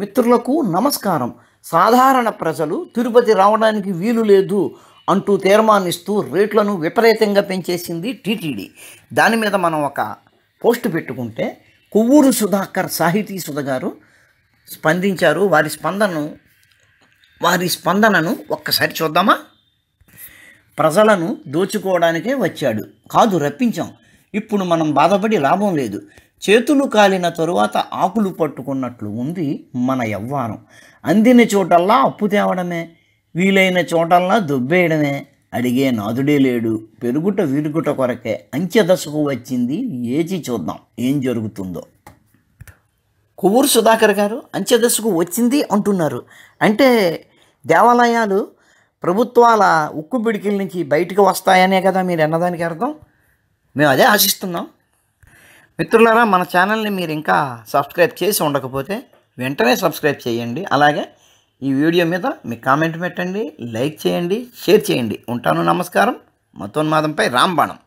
మిత్రులకు నమస్కారం సాధారణ ప్రజలు తిరుపతి రావడానికి వీలు లేదు అంటూ తీర్మానిస్తూ రేట్లను విపరీతంగా పెంచేసింది టీటీడీ దాని మీద మనం ఒక పోస్ట్ పెట్టుకుంటే కొవ్వూరు సుధాకర్ సాహితీ సుధ గారు స్పందించారు వారి స్పందనను వారి స్పందనను ఒక్కసారి చూద్దామా ప్రజలను దోచుకోవడానికే వచ్చాడు కాదు రప్పించాం ఇప్పుడు మనం బాధపడి లాభం లేదు చేతులు కాలిన తరువాత ఆకులు పట్టుకున్నట్లు ఉంది మన యవ్వారం అందిన చోటల్లా అప్పు తేవడమే వీలైన చోటల్లా దుబ్బేయడమే అడిగే నాదుడే లేడు పెరుగుట విరుగుట కొరకే అంచెదశకు వచ్చింది ఏచి చూద్దాం ఏం జరుగుతుందో కొవ్వూరు సుధాకర్ గారు అంచెదశకు వచ్చింది అంటున్నారు అంటే దేవాలయాలు ప్రభుత్వాల ఉక్కు బిడికిల నుంచి బయటకు వస్తాయనే కదా మీరు అన్నదానికి అర్థం మేము అదే ఆశిస్తున్నాం మిత్రులారా మన ఛానల్ని మీరు ఇంకా సబ్స్క్రైబ్ చేసి ఉండకపోతే వెంటనే సబ్స్క్రైబ్ చేయండి అలాగే ఈ వీడియో మీద మీ కామెంట్ పెట్టండి లైక్ చేయండి షేర్ చేయండి ఉంటాను నమస్కారం మతోన్మాదంపై రాంబాణం